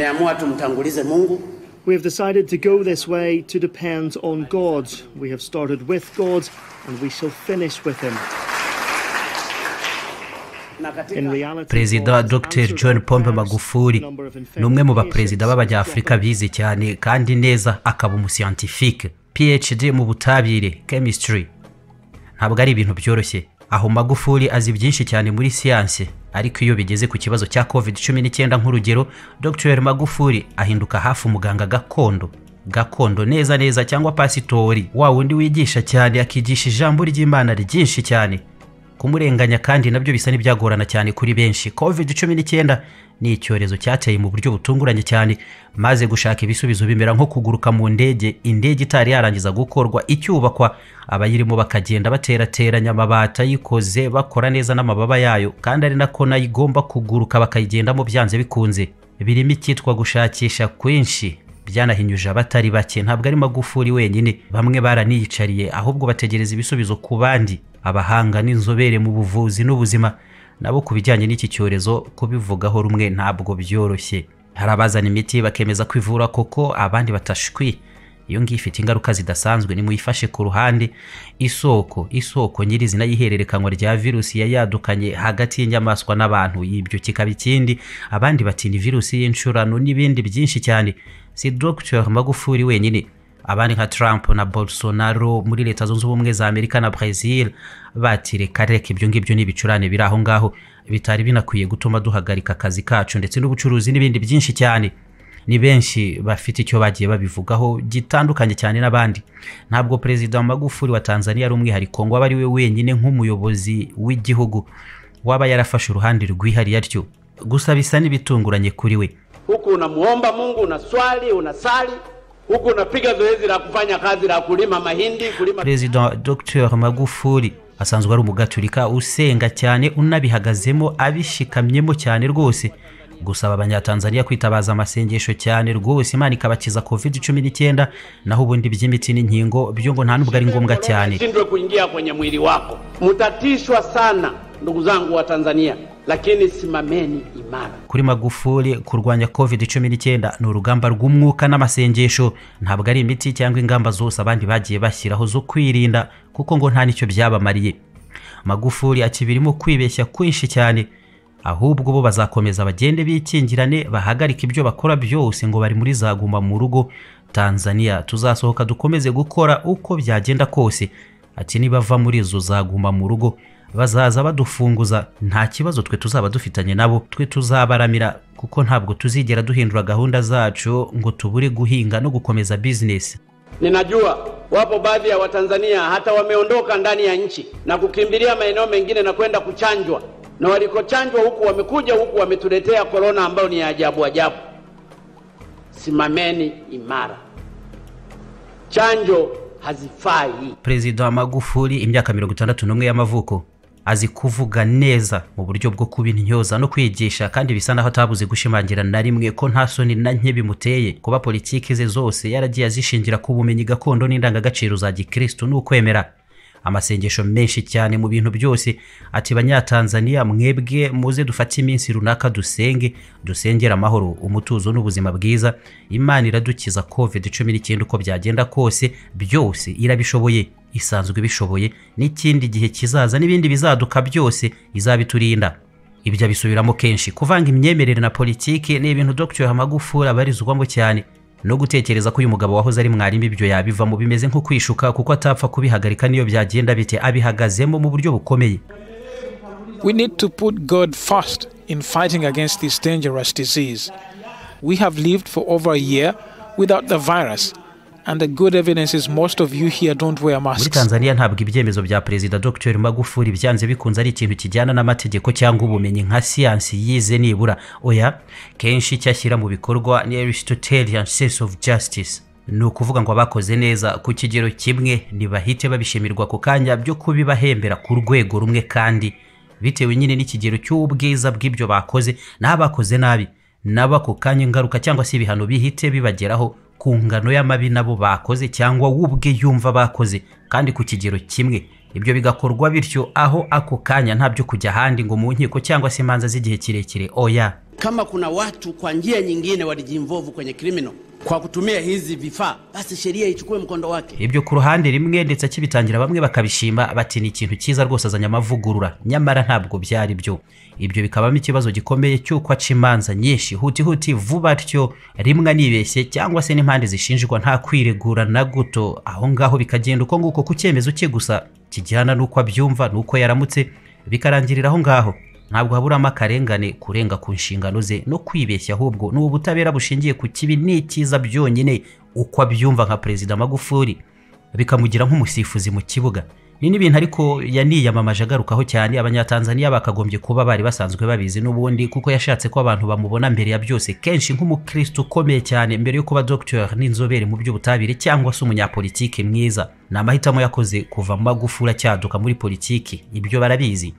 Tumeamua tumtangulize Mungu. We have decided to go this way to depend on God. We have started with God and we shall finish with him. perezida dr john pombe Magufuli ni umwe mu baperezida b'abanyafurika bize cyane kandi neza akaba umusiyantifike phd mu butabire chemistry ntabwo ari ibintu byoroshye aho magufuli azi byinshi cyane muri siyansi ariko iyo bigeze ku kibazo cya covid cumi n'icyenda nk'urugero dr magufuli ahinduka hafi umuganga gakondo gakondo neza neza cyangwa pasitori wa wundi wigisha cyane akigisha ijambo ry'imana ryinshi cyane kumurenganya kandi nabyo bisa n'ibyagorana cyane kuri benshi covid cumi n'icyenda ni icyorezo cyateye mu buryo butunguranye cyane maze gushaka ibisubizo bimera nko kuguruka mu ndege indege itari yarangiza gukorwa icyubakwa abayirimo bakagenda baterateranya amabati ayikoze bakora neza n'amababa yayo kandi ari nako nayo igomba kuguruka bakayigendamo byanze bikunze birimo icyitwa gushakisha kwinshi byanahinyuje abatari bake ntabwo ari magufuri wenyine bamwe baraniyicariye ahubwo bategereza ibisubizo ku bandi abahanga n'inzobere mu buvuzi n'ubuzima nabo ku bijyanye n'iki cyorezo kubivugaho rumwe ntabwo byoroshye hari abazana imiti bakemeza kwivura koko abandi batashwi iyo ngiyo ifite ingaruka zidasanzwe nimuyifashe ku ruhande isoko isoko nyirizina y'ihererekanywa rya virusi yayadukanye hagati y'inyamaswa n'abantu ibyo kikaba ikindi abandi batinda virusi y'inshurano n'ibindi byinshi cyane si dr magufuri wenyine abandi nka Trump na Bolsonaro muri leta zunze ubumwe za Amerika na Brazil batireka reka ibyo ngibyo n'ibicurane biri aho ngaho bitari binakwiye gutuma duhagarika akazi kacu ndetse n'ubucuruzi n'ibindi byinshi cyane ni benshi bafite icyo bagiye babivugaho gitandukanye cyane n'abandi ntabwo perezida wa magufuri wa tanzania ari umwihariko ngo ari we wenyine nk'umuyobozi w'igihugu waba yarafashe uruhande rwihariye atyo gusa bisa n'ibitunguranye kuri we huku unamuomba Mungu unaswali unasali huku unapiga zoezi la kufanya kazi la kulima mahindi kulima. Perezida Dr Magufuli asanzwe ari umugaturika usenga cyane unabihagazemo abishikamyemo cyane rwose gusaba abanyatanzania kwitabaza amasengesho cyane rwose imana ikabakiza covid 19 naho ubundi by'imiti n'inkingo byo ngo nta nubwo ari ngombwa cyane shindwe kuingia kwenye mwili wako mutatishwa sana ndugu zangu wa Tanzania lakini simameni imara. Kuri Magufuli, kurwanya covid 19 ni urugamba rw'umwuka n'amasengesho, ntabwo ari imiti cyangwa ingamba zose abandi bagiye bashyiraho zo kwirinda, kuko ngo nta nicyo byabamariye. Magufuli akibirimo kwibeshya kwinshi cyane ahubwo bo bazakomeza bagende bikingirane bahagarika ibyo bakora byose ngo bari muri zaguma mu rugo tanzania tuzasohoka dukomeze gukora uko byagenda kose ati nibava muri izo zaguma mu rugo bazaza badufunguza nta kibazo twe tuzaba dufitanye nabo twe tuzabaramira kuko ntabwo tuzigera duhindura gahunda zacu ngo tubure guhinga no gukomeza bizinesi ninajua wapo baadhi ya watanzania hata wameondoka ndani ya nchi na kukimbilia maeneo mengine na kwenda kuchanjwa na walikochanjwa huku wamekuja huku wametuletea korona ambayo ni ajabu ajabu. Simameni imara, chanjo hazifai. Perezida Magufuli imyaka mirongo itandatu n'umwe y'amavuko azi kuvuga neza mu buryo bwo kubintyoza no kwigisha kandi bisa naho atabuze gushimangira na rimwe ko nta soni na nke bimuteye kuba politiki ze zose yaragiye azishingira ku bumenyi gakondo n'indangagaciro za gikristo ni ukwemera amasengesho menshi cyane mu bintu byose ati banyatanzaniya mwebwe muze dufate iminsi runaka dusenge dusengera amahoro umutuzo n'ubuzima bwiza imana iradukiza covid cumi n'icyenda uko byagenda kose byose irabishoboye isanzwe ibishoboye n'ikindi gihe kizaza n'ibindi bizaduka byose izabiturinda ibyo bisubiramo kenshi kuvanga imyemerere na politiki ni ibintu dr hamagufu abarizwamo cyane no gutekereza ko uyu mugabo wahoze ari mwarimu ibyo yabivamo bimeze nko kwishuka kuko atapfa kubihagarika niyo byagenda bite abihagazemo mu buryo bukomeye we need to put god first in fighting against this dangerous disease we have lived for over a year without the virus muri tanzania ntabwo ibyemezo bya perezida dr magufuri byanze bikunze ari ikintu kijyana n'amategeko cyangwa ubumenyi nka siyansi yize nibura oya kenshi icyo ashyira mu bikorwa ni aristotelian sense of justice ni ukuvuga ngo abakoze neza ku kigero kimwe ntibahite babishimirwa ku kanya byo kubibahembera ku rwego rumwe kandi bitewe nyine n'ikigero cy'ubwiza bw'ibyo bakoze n'abakoze nabi nabo ako kanya ingaruka cyangwa se ibihano bihite bibageraho ku ngano y'amabi nabo bakoze cyangwa wubwe yumva bakoze kandi ku kigero kimwe ibyo bigakorwa bityo aho ako kanya ntabyo kujya ahandi ngo mu nkiko cyangwa se imanza z'igihe kirekire oya kama kuna watu kwa njia nyingine walijimvovu kwenye criminal kwa kutumia hizi vifaa basi sheria ichukue mkondo wake ibyo ku ruhande rimwe ndetse akibitangira bamwe bakabishima bati ni ikintu cyiza rwose azanye amavugurura nyamara ntabwo byari byo ibyo bikabamo ikibazo gikomeye cy'uko aca imanza nyinshi hutihuti vuba atyo rimwe nibeshye cyangwa se n'impande zishinjwa nta kwiregura na guto aho ngaho bikagenda uko nguko ku cyemezo cye gusa kijyana n'uko abyumva n'uko yaramutse bikarangirira aho ngaho ntabwo haburamo akarengane kurenga ku nshingano ze no kwibeshya ahubwo ni ubutabera bushingiye ku kibi n'ikiza byonyine uko abyumva nka perezida magufuri bikamugira nk'umusifuzi mu kibuga ni n'ibintu ariko yaniyamamaje agarukaho cyane abanyatanzaniya bakagombye kuba bari basanzwe babizi n'ubundi kuko yashatse ko abantu bamubona mbere ya byose kenshi nk'umukristo ukomeye cyane mbere yo kuba Dr n'inzobere mu by'ubutabire cyangwa se umunyapolitiki mwiza ni amahitamo yakoze kuva magufuri cyaduka muri politiki ibyo barabizi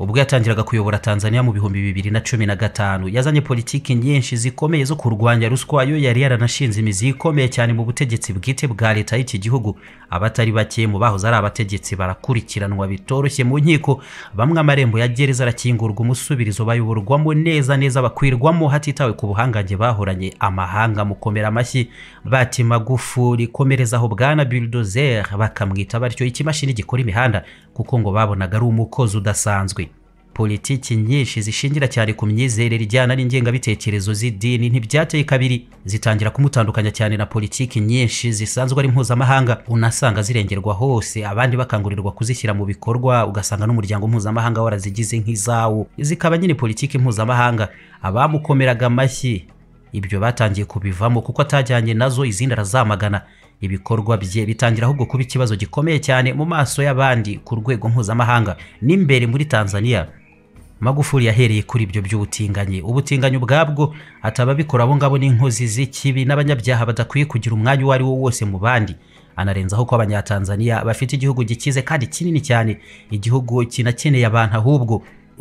ubwo yatangiraga kuyobora Tanzania mu bihumbi bibiri na cumi na gatanu yazanye politiki nyinshi zikomeye zo kurwanya ruswa yo yari yaranashinze imizi ikomeye cyane mu butegetsi bwite bwa leta y'iki gihugu abatari bake mu bahoze ari abategetsi barakurikiranwa bitoroshye mu nkiko bamwe amarembo ya gereza arakingurwa umusubirizo bayoborwamo neza neza bakwirwamo hatitawe ku buhangange bahoranye amahanga mukomera amashyi bati magufuri komerezaho bwana bildozer bakamwita batyo ikimashini gikora imihanda kuko ngo babonaga ari umukozi udasanzwe politiki nyinshi zishingira cyane ku myizerere ijyana n'ingengabitekerezo z'idini ntibyateye kabiri zitangira kumutandukanya cyane na politiki nyinshi zisanzwe ari mpuzamahanga unasanga zirengerwa hose abandi bakangurirwa kuzishyira mu bikorwa ugasanga n'umuryango mpuzamahanga warazigize nk'izawo zikaba nyine politiki mpuzamahanga abamukomeraga amashyi ibyo batangiye kubivamo kuko atajyanye nazo izindi arazamagana ibikorwa bye bitangira ahubwo kuba ikibazo gikomeye cyane mu maso y'abandi ku rwego mpuzamahanga n'imbere muri Tanzania magufuli yahereye kuri ibyo by'ubutinganyi ubutinganyi ubwabwo ataba abikora abo ngabo n'inkozi z'ikibi n'abanyabyaha badakwiye kugira umwanya uwo ari wo wose mu bandi anarenzaho ko abanyatanzaniya bafite igihugu gikize kandi kinini cyane igihugu kinakeneye abantu ahubwo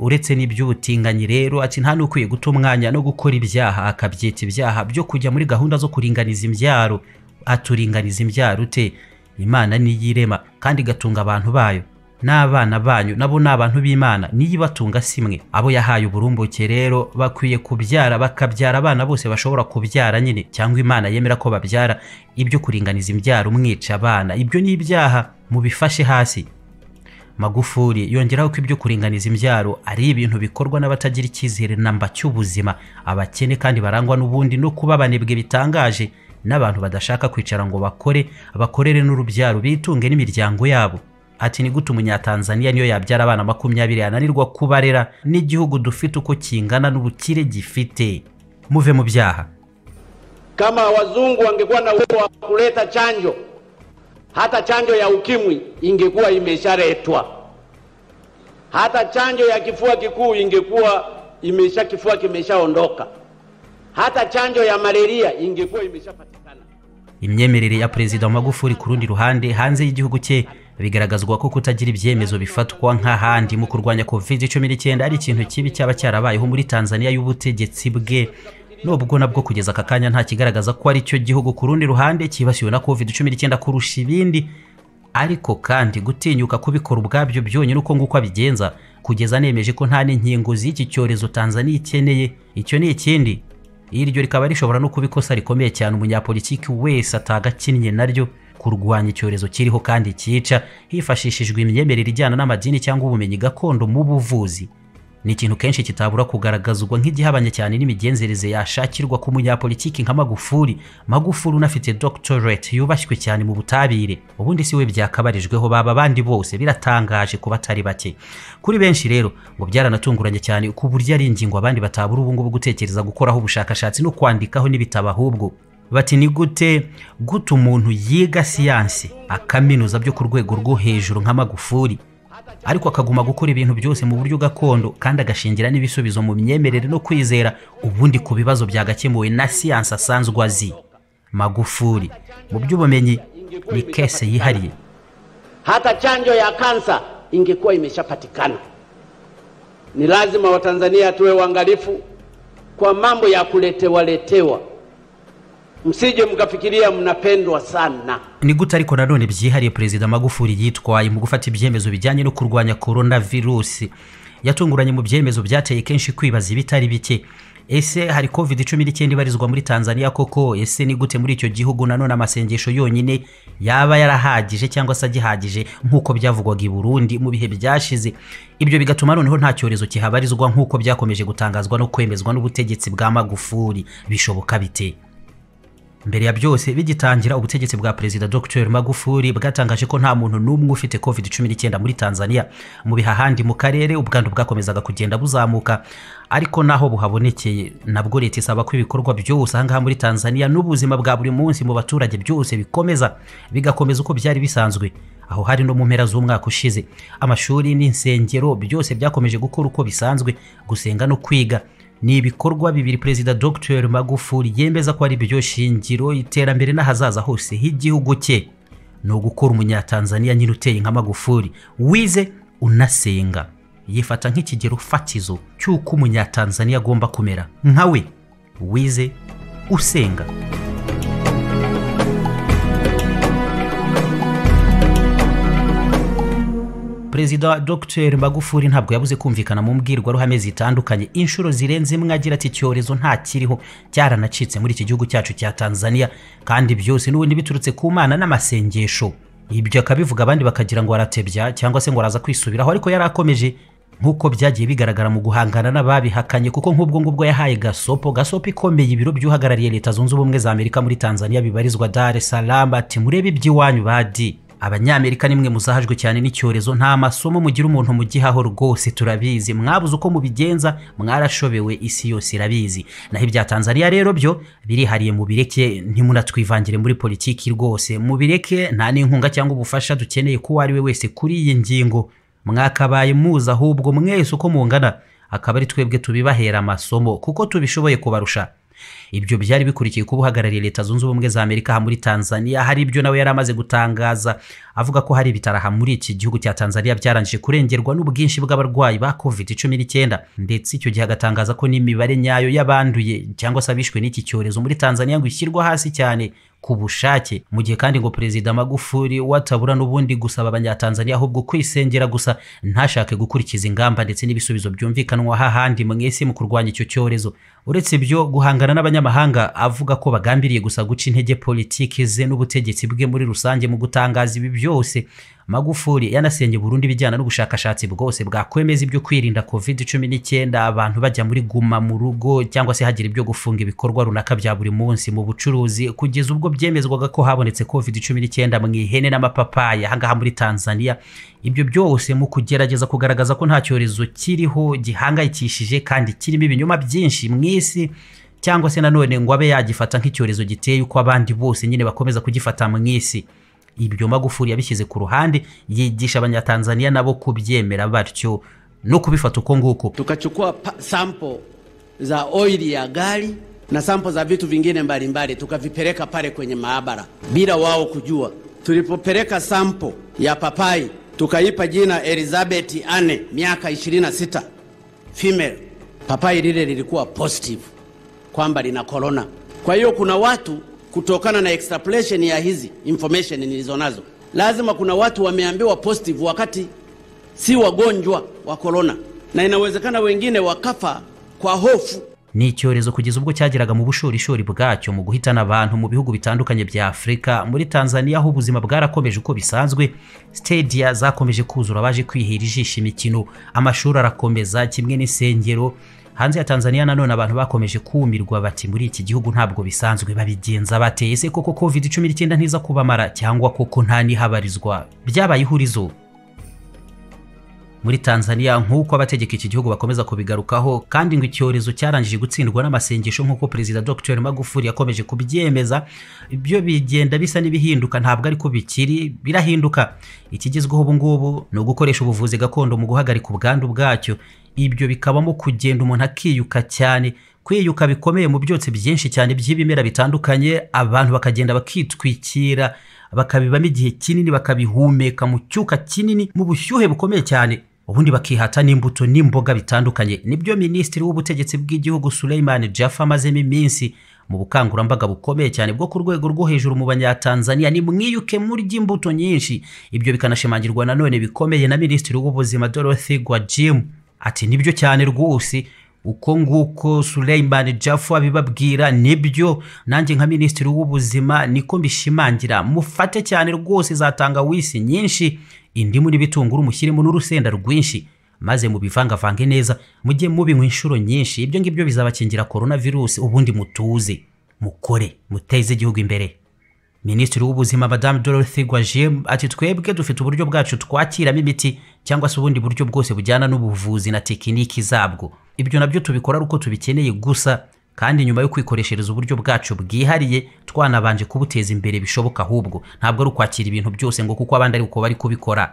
uretse n'iby'ubutinganyi rero ati nta n'ukwiye guta umwanya no gukora ibyaha akabyita ibyaha byo kujya muri gahunda zo kuringaniza imbyaro aturinganiza imbyaro ute imana niyirema kandi igatunga abantu bayo n'abana banyu nabo ni abantu b'imana niyo ibatunga simwe abo yahaye uburumbuke rero bakwiye kubyara bakabyara abana bose bashobora kubyara nyine cyangwa imana yemera ko babyara ibyo kuringaniza imbyaro umwica abana ibyo ni ibyaha mubifashe hasi magufuri yongeraho ko ibyo kuringaniza imbyaro ari ibintu bikorwa n'abatagira icyizere namba cy'ubuzima abakene kandi barangwa n'ubundi no kuba abanebwe bitangaje n'abantu badashaka kwicara ngo bakore bakorere n'urubyaro bitunge n'imiryango yabo ati ni gute umunyatanzaniya niyo yabyara abana makumyabiri yananirwa kubarera n'igihugu dufite uko kingana n'ubukire gifite muve mu byaha kama wazungu wangekuwa na uwezo wa kuleta chanjo hata chanjo ya ukimwi ingekuwa imesharetwa hata chanjo ya kifua kikuu ingekuwa imesha kifua kimeshaondoka hata chanjo ya malaria ingekuwa imeshapatikana imyemerere ya perezida wa magufuri ku rundi ruhande hanze y'igihugu cye bigaragazwa ko kutagira ibyemezo bifatwa nk'ahandi mu kurwanya covid cumi n'icyenda ari ikintu kibi cyaba cyarabayeho muri tanzania y'ubutegetsi bwe nubwo nabwo kugeza aka kanya nta kigaragaza ko ari cyo gihugu ku rundi ruhande cyibasiwe na covid cumi n'icyenda kurusha ibindi ariko kandi gutinyuka kubikora ubwabyo byonyine uko nguko abigenza kugeza nemeje ko nta n'inkingo z'iki cyorezo tanzania ikeneye icyo ni ikindi iryo rikaba rishobora no kuba ikosa rikomeye cyane umunyapolitiki wese atagakinnye naryo kurwanya icyorezo kiriho kandi cyica hifashishijwe imyemerere ijyana n'amadini cyangwa ubumenyi gakondo mu buvuzi ni ikintu kenshi kitabura kugaragazwa nk'igihabanye cyane n'imigenzereze yashakirwa ku munyapolitiki nka magufuri magufuri unafite doctorate yubashywe cyane mu butabire ubundi si we byakabarijweho baba abandi bose biratangaje ku batari bake kuri benshi rero ngo byaranatunguranye cyane ku buryo ari ingingo abandi batabura ubungubu gutekereza gukoraho ubushakashatsi no kwandikaho n'ibitabo ahubwo bati ni gute gute umuntu yiga siyansi akaminuza byo ku rwego rwo hejuru nk'amagufuri ariko akaguma gukora ibintu byose mu buryo gakondo kandi agashingira n'ibisubizo mu myemerere no kwizera ubundi ku bibazo byagakemuwe na siyansi asanzwe azi magufuri mu by'ubumenyi ni kese yihariye hata chanjo ya kansa ingekuwa imeshapatikana ni lazima watanzania tuwe uangalifu kwa mambo ya kuletewaletewa msije mugafikiria mnapendwa sana ni gute ariko nanone byihariye perezida magufuli yitwaye mu gufata ibyemezo bijyanye no kurwanya korona virusi yatunguranye mu byemezo byateye kenshi kwibaza ibitari bike ese hari covid cumi n'icyenda ibarizwa muri tanzania koko ese ni gute muri icyo gihugu nanone amasengesho yonyine yaba yarahagije cyangwa se agihagije nk'uko byavugwaga i burundi mu bihe byashize ibyo bigatuma noneho nta cyorezo kihabarizwa nk'uko byakomeje gutangazwa no kwemezwa n'ubutegetsi bwa magufuli bishoboka bite mbere ya byose bigitangira ubutegetsi bwa perezida dr magufuli bwatangaje ko nta muntu n'umwe ufite covid 19 muri tanzania mu biha mu karere ubwandu bwakomezaga kugenda buzamuka ariko naho buhabonekeye nabwo leta isaba ko ibikorwa byose ahangaha muri tanzania n'ubuzima bwa buri munsi mu baturage byose bikomeza bigakomeza uko byari bisanzwe aho hari no mu mpera z'umwaka ushize amashuri n'insengero byose byakomeje gukora uko bisanzwe gusenga no kwiga ni ibikorwa bibiri perezida dr magufuli yemeza ko ari byo shingiro iterambere n'ahazaza hose h'igihugu cye ni ugukora umunyatanzania nyine uteye nka magufuli wize unasenga yifata nk'ikigero fatizo cy'uko umunyatanzania agomba kumera nka we wize usenga perezida dr magufuri ntabwo yabuze kumvikana mu mbwirwaruhame zitandukanye inshuro zirenze imwe agira ati icyorezo ntakiriho cyaranacitse muri iki gihugu cyacu cya tanzania kandi byose n'ubundi biturutse ku mana n'amasengesho ibyo akabivuga abandi bakagira ngo aratebya cyangwa se ngo araza kwisubiraho ariko yari akomeje nk'uko byagiye bigaragara mu guhangana n'ababihakanye kuko nk'ubwo ngubwo yahaye gasopo gasopo ikomeye ibiro by'uhagarariye leta zunze ubumwe za amerika muri tanzania bibarizwa dar es salaam ati murebe iby'iwanyu badi abanyamerika nimwe muzahajwe cyane n'icyorezo nta masomo mugira umuntu mu gihaho rwose turabizi mwabuze uko mubigenza mwarashobewe isi yose irabizi naho ibya tanzania rero byo birihariye mubireke ntimunatwivangire muri politiki rwose mubireke nta n'inkunga cyangwa ubufasha dukeneye ko uwo ari we wese kuri iyi ngingo mwakabaye muzi ahubwo mwese uko mungana akaba ari twebwe tubibahera amasomo kuko tubishoboye kubarusha ibyo byari bikurikiye kuba ubuhagarariye leta zunze ubumwe za amerika aha muri tanzania hari ibyo nawe yari amaze gutangaza avuga ko hari ibitaro aha muri iki gihugu cya tanzania byarangije kurengerwa n'ubwinshi bw'abarwayi ba covid cumi n'icyenda ndetse icyo gihe agatangaza ko n'imibare nyayo y'abanduye cyangwa se abishwe n'iki cyorezo muri tanzania ngo ishyirwa hasi cyane ku bushake mu gihe kandi ngo perezida magufuli watabura n'ubundi gusaba abanyatanzaniya ahubwo kwisengera gusa ntashake gukurikiza ingamba ndetse n'ibisubizo byumvikanwa hahandi mu isi mu kurwanya icyo cyorezo uretse ibyo guhangana n'abanyamahanga avuga ko bagambiriye gusa guca intege politiki ze n'ubutegetsi bwe muri rusange mu gutangaza ibi byose magufuli yanasengeye burundu ibijyana n'ubushakashatsi bwose bwakwemeza ibyo kwirinda covid cumi n'icyenda abantu bajya muri guma mu rugo cyangwa se hagira ibyo gufunga ibikorwa runaka bya buri munsi mu bucuruzi kugeza ubwo byemezwaga ko habonetse covid cumi n'icyenda mu ihene n'amapapayi ahangaha muri tanzania ibyo byose mu kugerageza kugaragaza ko nta cyorezo kiriho gihangayikishije kandi kirimo ibinyoma byinshi mu isi cyangwa se nanone ngo abe yagifata nk'icyorezo giteye uko abandi bose nyine bakomeza kugifata mu isi ibyo magufuri yabishyize ku ruhande yigisha abanyatanzaniya nabo kubyemera batyo no kubifata uko nguko tukachukua sampo za oili ya gari na sampo za vitu vingine mbalimbali tukavipeleka pale kwenye maabara bila wao kujua. Tulipopeleka sampo ya papai tukaipa jina Elizabeth ane miaka 26, female. Papai lile lilikuwa positive kwamba lina korona. Kwa hiyo kuna watu kutokana na extrapolation ya hizi information nilizonazo, lazima kuna watu wameambiwa positive wakati si wagonjwa wa korona, na inawezekana wengine wakafa kwa hofu. Ni icyorezo kugeza ubwo cyageraga mu bushorishori bwacyo mu guhitana abantu mu bihugu bitandukanye bya Afurika. Muri Tanzania aho ubuzima bwarakomeje uko bisanzwe, stadia zakomeje kuzura baje kwihera ijisho imikino, amashuri arakomeza kimwe n'isengero hanze ya Tanzania nanone abantu bakomeje kumirwa bati muri iki gihugu ntabwo bisanzwe babigenza bate ese koko covid 19 ntiza kubamara cyangwa koko nta nihabarizwa byabaye ihurizo muri tanzania nk'uko abategeka iki gihugu bakomeza kubigarukaho kandi ngo icyorezo cyarangije gutsindwa n'amasengesho nk'uko perezida dr magufuli yakomeje kubyemeza ibyo bigenda bisa n'ibihinduka ntabwo ariko bikiri birahinduka ikigezweho ubu ngubu ni ugukoresha ubuvuzi gakondo mu guhagarika ubwandu bwacyo ibyo bikabamo kugenda umuntu akiyuka cyane kwiyuka bikomeye mu byotsi byinshi cyane by'ibimera bitandukanye abantu bakagenda bakitwikira bakabibamo igihe kinini bakabihumeka mu cyuka kinini mu bushyuhe bukomeye cyane ubundi bakihata n'imbuto n'imboga bitandukanye nibyo minisitiri w'ubutegetsi bw'igihugu Suleiman Jaffa amazemo iminsi mu bukangurambaga bukomeye cyane bwo ku rwego rwo hejuru mu banyatanzania ni mwiyuke murya imbuto nyinshi ibyo bikanashimangirwa nanone bikomeye na minisitiri w'ubuzima Dorothy Gwajima ati nibyo cyane rwose uko nguko Suleiman Jaffa abibabwira nibyo nanjye nka minisitiri w'ubuzima niko mbishimangira mufate cyane rwose za tangawisi nyinshi indimu n'ibitunguru mushyiremo n'urusenda rwinshi maze mubivangavange neza mujye mubinywa inshuro nyinshi ibyo ngibyo bizabakingira korona virusi ubundi mutuze mukore muteze igihugu imbere minisitiri w'ubuzima madamu dorothy gwajim ati twebwe dufite uburyo bwacu twakiramo imiti cyangwa se ubundi buryo bwose bujyana n'ubuvuzi na tekiniki zabwo ibyo nabyo tubikora ari uko tubikeneye gusa kandi nyuma yo kwikoreshereza uburyo bwacu bwihariye twanabanje kubuteza imbere bishoboka ahubwo ntabwo ari ukwakira ibintu byose ngo kuko abandi uko bari kubikora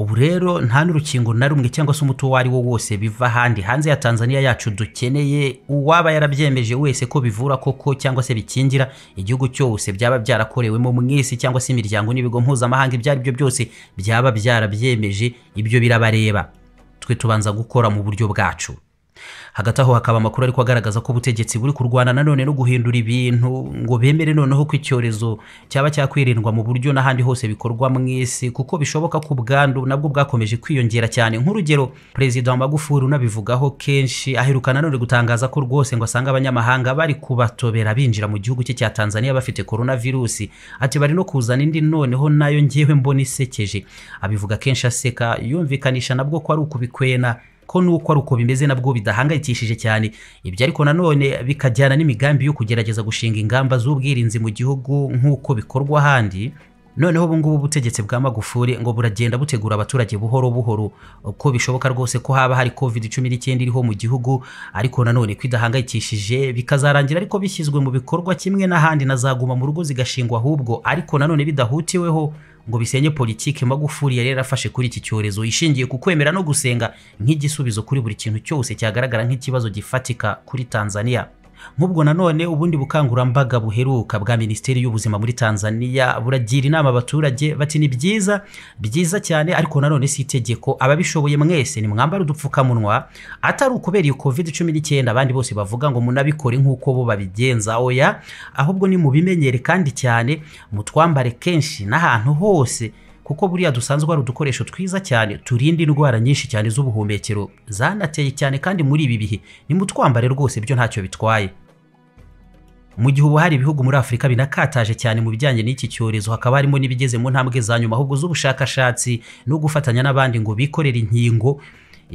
ubu rero nta n'urukingo na rumwe cyangwa se umuti uwo ari wo wose biva ahandi hanze ya tanzania yacu dukeneye uwaba yarabyemeje wese ko bivura koko cyangwa se bikingira igihugu cyose byaba byarakorewemo mwese cyangwa se imiryango n'ibigo mpuzamahanga ibyo ari byo byose byaba byarabyemeje ibyo birabareba twe tubanza gukora mu buryo bwacu hagati aho hakaba amakuru ariko agaragaza ko ubutegetsi buri kurwana nanone no guhindura ibintu ngo bemere noneho ko icyorezo cyaba cyakwirindwa mu buryo n'ahandi hose bikorwa mu isi kuko bishoboka ko ubwandu nabwo bwakomeje kwiyongera cyane nk'urugero perezida wa magufuri unabivugaho kenshi aheruka nanone gutangaza ko rwose ngo asanga abanyamahanga bari kubatobera binjira mu gihugu cye cya tanzania bafite korona virusi ati bari no kuzana indi noneho nayo ngewe mbona isekeje abivuga kenshi aseka yumvikanisha nabwo ko ari ukubikwena ko nuko ari uko bimeze nabwo bidahangayikishije cyane ibyo ariko nanone bikajyana n'imigambi yo kugerageza gushinga ingamba z'ubwirinzi mu gihugu nk'uko bikorwa ahandi noneho ubu ubutegetsi bwa magufuri ngo buragenda butegura abaturage buhoro buhoro uko bishoboka rwose ko haba hari covid cumi n'icyenda iriho mu gihugu ariko nanone kwidahangayikishije bikazarangira ariko bishyizwe mu bikorwa kimwe n'ahandi na za guma mu rugo zigashingwa ahubwo ariko nanone bidahutiweho ngo bisenye politiki magufuri yari yarafashe kuri iki cyorezo ishingiye ku kwemera no gusenga nk'igisubizo kuri buri kintu cyose cyagaragara nk'ikibazo gifatika kuri tanzania nk'ubwo nanone ubundi bukangurambaga buheruka bwa minisiteri y'ubuzima muri tanzania buragira inama abaturage bati ni byiza byiza cyane ariko nanone si itegeko ababishoboye mwese ni nimwambare udupfukamunwa atari ukubera iyo covid cumi n'icyenda abandi bose bavuga ngo munabikore nk'uko bo babigenza oya ahubwo ni mubimenyere kandi cyane mutwambare kenshi n'ahantu hose kuko buriya dusanzwe ari udukoresho twiza cyane turinda indwara nyinshi cyane z'ubuhumekero zanateye cyane kandi muri ibi bihe nimutwambare rwose byo ntacyo bitwaye mu gihe ubu hari ibihugu muri afurika binakataje cyane mu bijyanye n'iki cyorezo hakaba harimo n'ibigeze mu ntambwe za nyuma ahubwo z'ubushakashatsi no gufatanya n'abandi ngo bikorere inkingo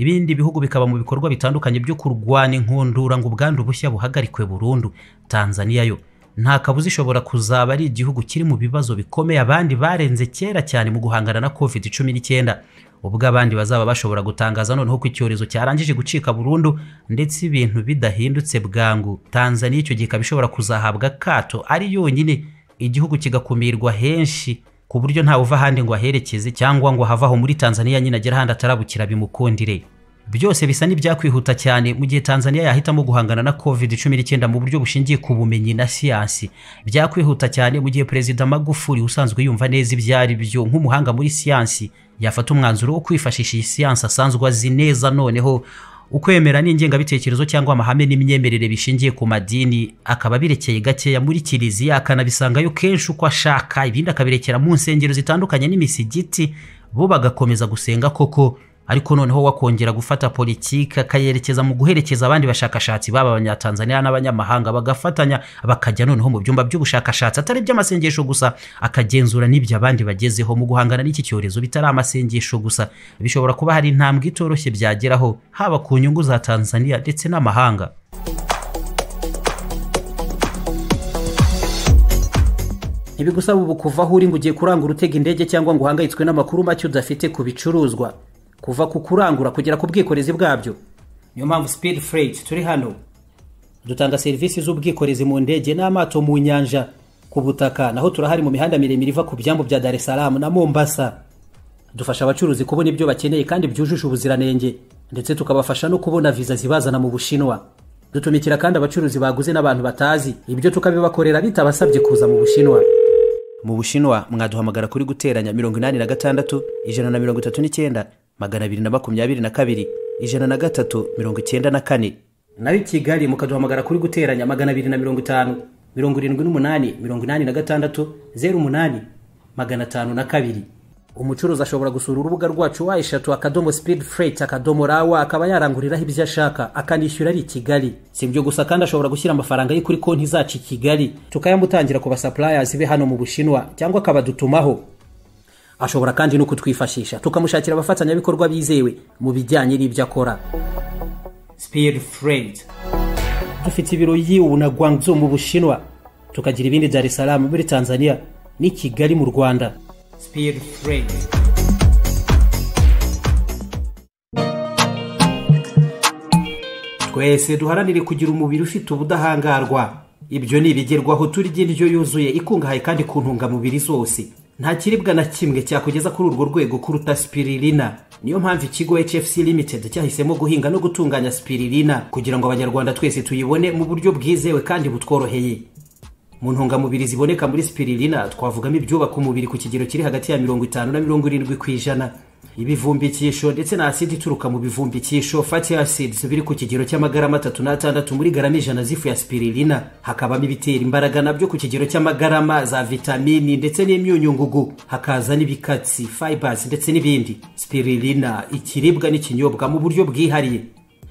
ibindi bihugu bikaba mu bikorwa bitandukanye byo kurwanya inkundura ngo ubwandu bushya buhagarikwe burundu tanzaniya yo nta kabuza ishobora kuzaba ari igihugu kiri mu bibazo bikomeye abandi barenze kera cyane mu guhangana na covid cumi n'icyenda ubwo abandi bazaba bashobora gutangaza noneho ko icyorezo cyarangije gucika burundu ndetse ibintu bidahindutse bwangu tanzaniya icyo gihe ikaba ishobora kuzahabwa akato ari yonyine igihugu kigakumirwa henshi ku buryo ntawe uva ahandi ngo aherekeze cyangwa ngo havaho muri Tanzania nyine agera ahandi atarabukira bimukundire byose bisa n'ibyakwihuta cyane mu gihe tanzania yahitamo guhangana na covid cumi n'icyenda mu buryo bushingiye ku bumenyi na siyansi byakwihuta cyane mu gihe perezida magufuri usanzwe yumva neza ibyo ari byo nk'umuhanga muri siyansi yafata umwanzuro wo kwifashisha iyi siyansi asanzwe azi neza noneho ukwemera n'ingengabitekerezo cyangwa amahame n'imyemerere bishingiye ku madini akaba birekeye gakeya muri kiliziya akanabisangayo kenshi uko ashaka ibindi akabirekera mu nsengero zitandukanye n'imisigiti bo bagakomeza gusenga koko ariko noneho wakongera gufata politiki akayerekeza mu guherekeza abandi bashakashatsi baba abanyatanzaniya n'abanyamahanga bagafatanya bakajya noneho mu byumba by'ubushakashatsi atari iby'amasengesho gusa akagenzura n'ibyo abandi bagezeho mu guhangana n'iki cyorezo bitari amasengesho gusa bishobora kuba hari intambwe itoroshye byageraho haba ku nyungu za Tanzania ndetse n'amahanga ntibigusaba ubu kuva aho uri ngo ugiye kurangura utega indege cyangwa ngo uhangayitswe n'amakuru make udafite ku bicuruzwa kuva ku kurangura kugera ku bwikorezi bwabyo niyo mpamvu sipidi fureyiti turi hano dutanga serivisi z'ubwikorezi mu ndege n'amato mu nyanja ku butaka naho turahari mu mihanda miremire iva ku byambu bya dar es salaam na mombasa dufasha abacuruzi kubona ibyo bakeneye kandi byujuje ubuziranenge ndetse tukabafasha no kubona viza zibazana mu bushinwa dutumikira kandi abacuruzi baguze n'abantu batazi ibyo tukabibakorera bitabasabye kuza mu bushinwa mu bushinwa mwaduhamagara kuri guteranya mirongo inani na gatandatu ijana na mirongo itatu n'icyenda magana abiri na makumyabiri na kabiri ijana na gatatu mirongo icyenda na kane i kigali mukaduhamagara kuri guteranya magana abiri na mirongo itanu mirongo irindwi n'umunani mirongo inani na gatandatu zeru umunani magana atanu na kabiri umucuruzi ashobora gusura urubuga rwacu wa eshatu akadomo sipidi fureyiti akadomo rawa akaba yaranguriraho ibyo ashaka akanishyura ari i kigali si ibyo gusa kandi ashobora gushyira amafaranga ye kuri konti zacu i kigali tukayamutangira ku basapurayasi be hano mu bushinwa cyangwa akabadutumaho ashobora kandi no kutwifashisha tukamushakira abafatanyabikorwa bizewe mu bijyanye n'ibyo akora sipiri fureyiti dufite ibiro yiwu na guangzhou mu bushinwa tukagira ibindi bya risalamu muri tanzania n'i kigali mu rwanda sipiri fureyiti twese duharanire kugira umubiri ufite ubudahangarwa ibyo ni ibigerwaho turya indyo yuzuye ikungahaye kandi ku ntungamubiri zose nta kiribwa na kimwe cyakugeza kuri urwo rwego kuruta spirilina niyo mpamvu ikigo hfc limited cyahisemo guhinga no gutunganya spirilina kugira ngo abanyarwanda twese tuyibone mu buryo bwizewe kandi butworoheye mu ntungamubiri ziboneka muri spirilina twavugamo ibyubaka umubiri ku kigero kiri hagati ya mirongo itanu na mirongo irindwi ku ijana ibivumbikisho ndetse na asidi ituruka mu bivumbikisho fati asids biri ku kigero cy'amagarama atatu n'atandatu muri garama ijana z'ifu ya spirilina hakabamo ibitera imbaraga nabyo ku kigero cy'amagarama za vitamini ndetse n'imyunyungugu hakaza n'ibikatsi fibers ndetse n'ibindi spirilina ikiribwa n'ikinyobwa mu buryo bwihariye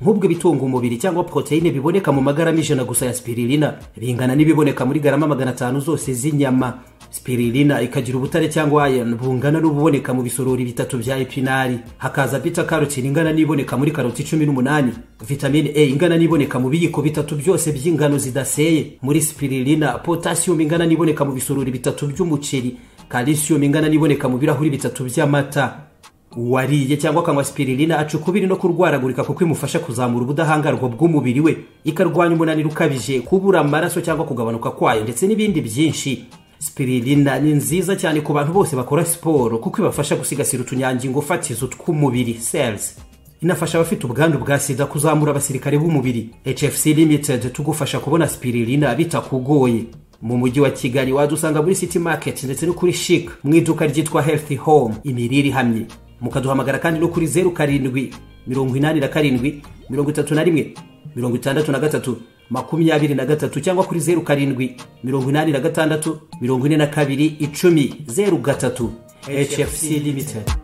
nk'ubwo ibitunga umubiri cyangwa poroteyine biboneka mu magarama ijana gusa ya spirilina bingana n'ibiboneka muri garama magana atanu zose z'inyama spirilina ikagira ubutare cyangwa iron bungana n'ububoneka mu bisorori bitatu bya epinari hakaza bita carotine ingana n'iboneka muri karoti cumi n'umunani vitamine E ingana n'iboneka mu biyiko bitatu byose by'ingano zidaseye muri spirilina potasiyum ingana n'iboneka mu bisorori bitatu by'umuceri kalisiyum ingana n'iboneka mu birahuri bitatu by'amata uwariye cyangwa akanywa spirilina aca ukubiri no kurwaragurika kuko imufasha kuzamura ubudahangarwa bw'umubiri we ikarwanya umunaniro ukabije kubura amaraso cyangwa kugabanuka kwayo ndetse n'ibindi byinshi spirilinda ni nziza cyane ku bantu bose bakora siporo kuko ibafasha gusigasira utunyangingo fatizo tw'umubiri cells inafasha abafite ubwandu bwa sida kuzamura abasirikare b'umubiri hfc limited tugufasha kubona spirilinda bitakugoye mu mujyi wa kigali wadusanga muri city market ndetse no kuri chic mu iduka ryitwa healthy home imirire ihamye mukaduhamagara kandi no kuri zeru karindwi mirongo inani na karindwi mirongo itatu na rimwe mirongo itandatu na gatatu makumyabiri na gatatu cyangwa kuri zeru karindwi mirongo inani na gatandatu mirongo ine na kabiri icumi zeru gatatu hfc limited